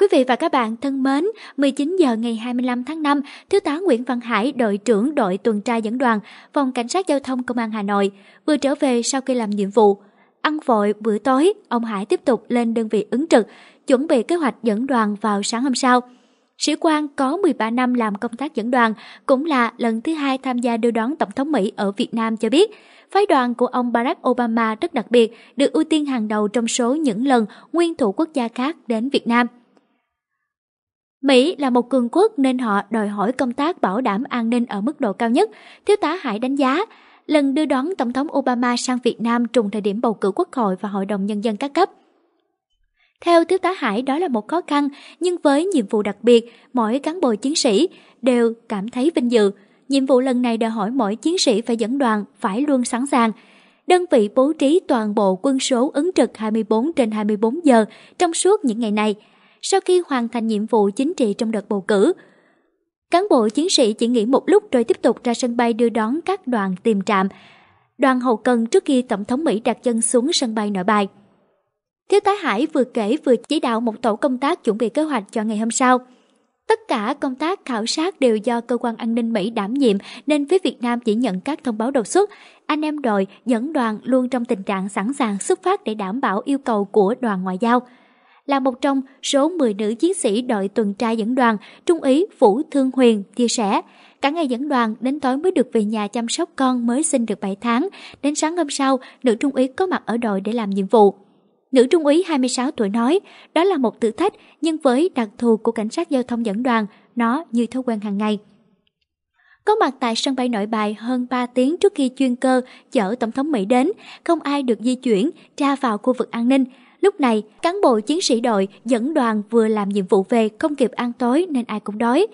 Quý vị và các bạn thân mến, 19 giờ ngày 25 tháng 5, Thiếu tá Nguyễn Văn Hải, đội trưởng đội tuần tra dẫn đoàn, phòng cảnh sát giao thông công an Hà Nội, vừa trở về sau khi làm nhiệm vụ. Ăn vội bữa tối, ông Hải tiếp tục lên đơn vị ứng trực, chuẩn bị kế hoạch dẫn đoàn vào sáng hôm sau. Sĩ quan có 13 năm làm công tác dẫn đoàn, cũng là lần thứ hai tham gia đưa đón Tổng thống Mỹ ở Việt Nam cho biết, phái đoàn của ông Barack Obama rất đặc biệt, được ưu tiên hàng đầu trong số những lần nguyên thủ quốc gia khác đến Việt Nam – Mỹ là một cường quốc nên họ đòi hỏi công tác bảo đảm an ninh ở mức độ cao nhất, thiếu tá Hải đánh giá. Lần đưa đón Tổng thống Obama sang Việt Nam trùng thời điểm bầu cử quốc hội và hội đồng nhân dân các cấp. Theo thiếu tá Hải đó là một khó khăn, nhưng với nhiệm vụ đặc biệt, mỗi cán bộ chiến sĩ đều cảm thấy vinh dự. Nhiệm vụ lần này đòi hỏi mỗi chiến sĩ phải dẫn đoàn, phải luôn sẵn sàng. Đơn vị bố trí toàn bộ quân số ứng trực 24 trên 24 giờ trong suốt những ngày này – sau khi hoàn thành nhiệm vụ chính trị trong đợt bầu cử. Cán bộ chiến sĩ chỉ nghỉ một lúc rồi tiếp tục ra sân bay đưa đón các đoàn tìm trạm, đoàn hậu cần trước khi Tổng thống Mỹ đặt chân xuống sân bay nội bài. Thiếu tá Hải vừa kể vừa chỉ đạo một tổ công tác chuẩn bị kế hoạch cho ngày hôm sau. Tất cả công tác khảo sát đều do cơ quan an ninh Mỹ đảm nhiệm nên phía Việt Nam chỉ nhận các thông báo đột xuất. Anh em đội dẫn đoàn luôn trong tình trạng sẵn sàng xuất phát để đảm bảo yêu cầu của đoàn ngoại giao là một trong số 10 nữ chiến sĩ đội tuần tra dẫn đoàn, Trung úy Vũ Thương Huyền chia sẻ, cả ngày dẫn đoàn đến tối mới được về nhà chăm sóc con mới sinh được 7 tháng, đến sáng hôm sau, nữ trung úy có mặt ở đội để làm nhiệm vụ. Nữ trung úy 26 tuổi nói, đó là một thử thách, nhưng với đặc thù của cảnh sát giao thông dẫn đoàn, nó như thói quen hàng ngày. Có mặt tại sân bay nội bài hơn 3 tiếng trước khi chuyên cơ chở Tổng thống Mỹ đến, không ai được di chuyển, ra vào khu vực an ninh, Lúc này, cán bộ chiến sĩ đội dẫn đoàn vừa làm nhiệm vụ về không kịp ăn tối nên ai cũng đói.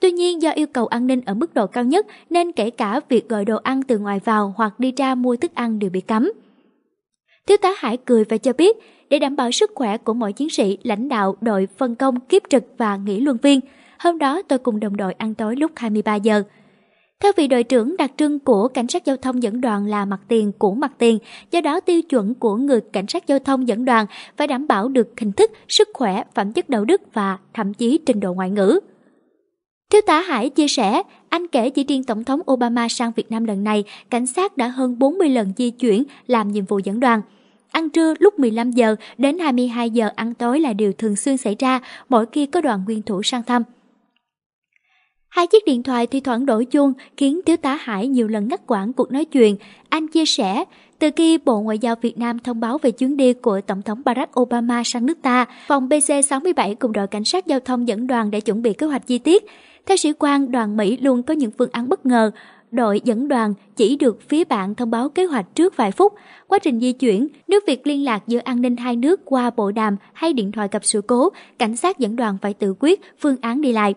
Tuy nhiên do yêu cầu an ninh ở mức độ cao nhất nên kể cả việc gọi đồ ăn từ ngoài vào hoặc đi ra mua thức ăn đều bị cấm. Thiếu tá Hải cười và cho biết, để đảm bảo sức khỏe của mỗi chiến sĩ, lãnh đạo đội phân công kiếp trực và nghỉ luân viên. Hôm đó tôi cùng đồng đội ăn tối lúc 23 giờ. Theo vị đội trưởng, đặc trưng của cảnh sát giao thông dẫn đoàn là mặt tiền của mặt tiền, do đó tiêu chuẩn của người cảnh sát giao thông dẫn đoàn phải đảm bảo được hình thức, sức khỏe, phẩm chất đạo đức và thậm chí trình độ ngoại ngữ. Thiếu tá Hải chia sẻ, anh kể chỉ riêng Tổng thống Obama sang Việt Nam lần này, cảnh sát đã hơn 40 lần di chuyển làm nhiệm vụ dẫn đoàn. Ăn trưa lúc 15 giờ đến 22 giờ ăn tối là điều thường xuyên xảy ra mỗi khi có đoàn nguyên thủ sang thăm. Hai chiếc điện thoại thi thoảng đổ chuông khiến thiếu tá Hải nhiều lần ngắt quãng cuộc nói chuyện. Anh chia sẻ, từ khi Bộ Ngoại giao Việt Nam thông báo về chuyến đi của Tổng thống Barack Obama sang nước ta, phòng BC67 cùng đội cảnh sát giao thông dẫn đoàn đã chuẩn bị kế hoạch chi tiết. Theo sĩ quan, đoàn Mỹ luôn có những phương án bất ngờ. Đội dẫn đoàn chỉ được phía bạn thông báo kế hoạch trước vài phút. Quá trình di chuyển, nước việc liên lạc giữa an ninh hai nước qua bộ đàm hay điện thoại gặp sự cố, cảnh sát dẫn đoàn phải tự quyết phương án đi lại.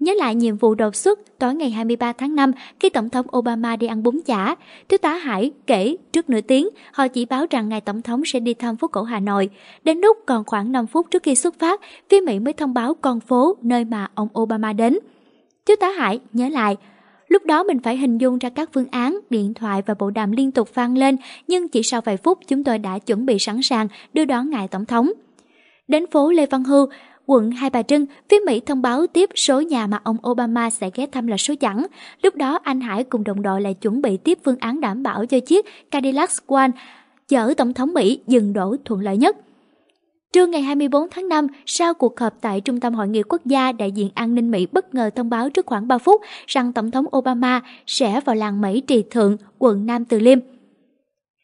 Nhớ lại nhiệm vụ đột xuất tối ngày 23 tháng 5 khi Tổng thống Obama đi ăn bún chả, Thiếu tá Hải kể trước nửa tiếng họ chỉ báo rằng ngài Tổng thống sẽ đi thăm phố cổ Hà Nội. Đến lúc còn khoảng 5 phút trước khi xuất phát, phía Mỹ mới thông báo con phố nơi mà ông Obama đến. Thiếu tá Hải nhớ lại, Lúc đó mình phải hình dung ra các phương án, điện thoại và bộ đàm liên tục vang lên, nhưng chỉ sau vài phút chúng tôi đã chuẩn bị sẵn sàng đưa đón ngài Tổng thống. Đến phố Lê Văn Hưu, quận Hai Bà Trưng, phía Mỹ thông báo tiếp số nhà mà ông Obama sẽ ghé thăm là số chẵn. Lúc đó anh Hải cùng đồng đội lại chuẩn bị tiếp phương án đảm bảo cho chiếc Cadillac swan chở Tổng thống Mỹ dừng đổ thuận lợi nhất. Trưa ngày 24 tháng 5, sau cuộc họp tại Trung tâm Hội nghị quốc gia, đại diện an ninh Mỹ bất ngờ thông báo trước khoảng 3 phút rằng Tổng thống Obama sẽ vào làng Mỹ Trì Thượng, quận Nam Từ Liêm.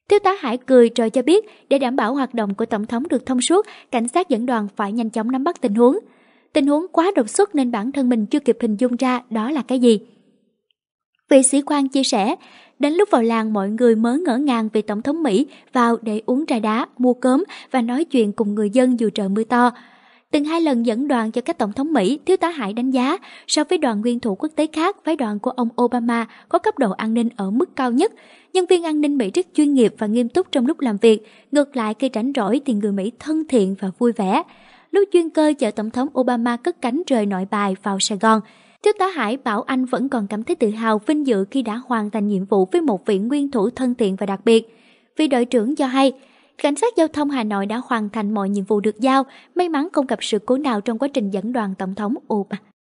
Thiếu tá Hải cười rồi cho biết để đảm bảo hoạt động của Tổng thống được thông suốt, cảnh sát dẫn đoàn phải nhanh chóng nắm bắt tình huống. Tình huống quá đột xuất nên bản thân mình chưa kịp hình dung ra đó là cái gì. Vị sĩ quan chia sẻ, đến lúc vào làng mọi người mới ngỡ ngàng vì Tổng thống Mỹ vào để uống trà đá, mua cơm và nói chuyện cùng người dân dù trời mưa to từng hai lần dẫn đoàn cho các tổng thống Mỹ, thiếu tá Hải đánh giá, so với đoàn nguyên thủ quốc tế khác, phái đoàn của ông Obama có cấp độ an ninh ở mức cao nhất. Nhân viên an ninh Mỹ rất chuyên nghiệp và nghiêm túc trong lúc làm việc, ngược lại khi rảnh rỗi thì người Mỹ thân thiện và vui vẻ. Lúc chuyên cơ chở tổng thống Obama cất cánh rời nội bài vào Sài Gòn, Thiếu tá Hải bảo anh vẫn còn cảm thấy tự hào vinh dự khi đã hoàn thành nhiệm vụ với một vị nguyên thủ thân thiện và đặc biệt. Vị đội trưởng cho hay, cảnh sát giao thông Hà Nội đã hoàn thành mọi nhiệm vụ được giao, may mắn không gặp sự cố nào trong quá trình dẫn đoàn Tổng thống Obama.